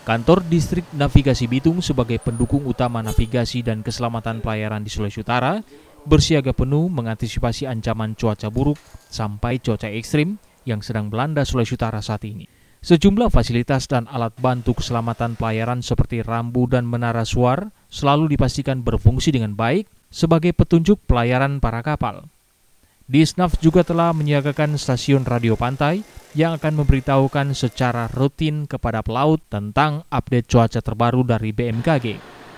Kantor Distrik Navigasi Bitung sebagai pendukung utama navigasi dan keselamatan pelayaran di Sulawesi Utara bersiaga penuh mengantisipasi ancaman cuaca buruk sampai cuaca ekstrim yang sedang melanda Sulawesi Utara saat ini. Sejumlah fasilitas dan alat bantu keselamatan pelayaran seperti rambu dan menara suar selalu dipastikan berfungsi dengan baik sebagai petunjuk pelayaran para kapal. Disnaf juga telah menyiagakan stasiun radio pantai yang akan memberitahukan secara rutin kepada pelaut tentang update cuaca terbaru dari BMKG.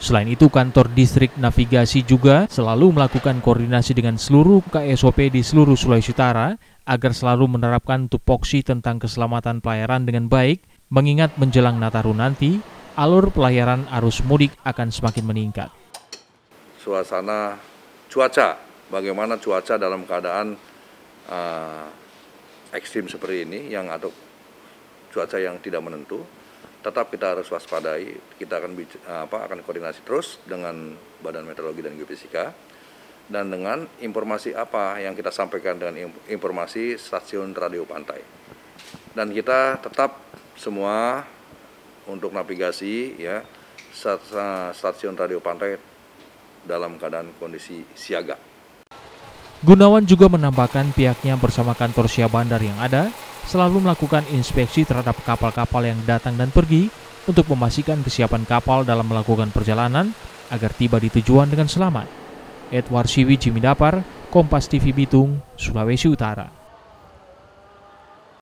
Selain itu, kantor distrik navigasi juga selalu melakukan koordinasi dengan seluruh KSOP di seluruh Sulawesi Utara agar selalu menerapkan tupoksi tentang keselamatan pelayaran dengan baik, mengingat menjelang Nataru nanti, alur pelayaran arus mudik akan semakin meningkat. Suasana cuaca, bagaimana cuaca dalam keadaan uh, ekstrim seperti ini yang atau cuaca yang tidak menentu tetap kita harus waspadai kita akan apa akan koordinasi terus dengan Badan Meteorologi dan Geofisika dan dengan informasi apa yang kita sampaikan dengan informasi stasiun radio pantai dan kita tetap semua untuk navigasi ya stasiun radio pantai dalam keadaan kondisi siaga. Gunawan juga menambahkan pihaknya bersama kantor Sia Bandar yang ada selalu melakukan inspeksi terhadap kapal-kapal yang datang dan pergi untuk memastikan kesiapan kapal dalam melakukan perjalanan agar tiba di tujuan dengan selamat. Edward Siwi Jimmy Dapar, Kompas TV Bitung, Sulawesi Utara.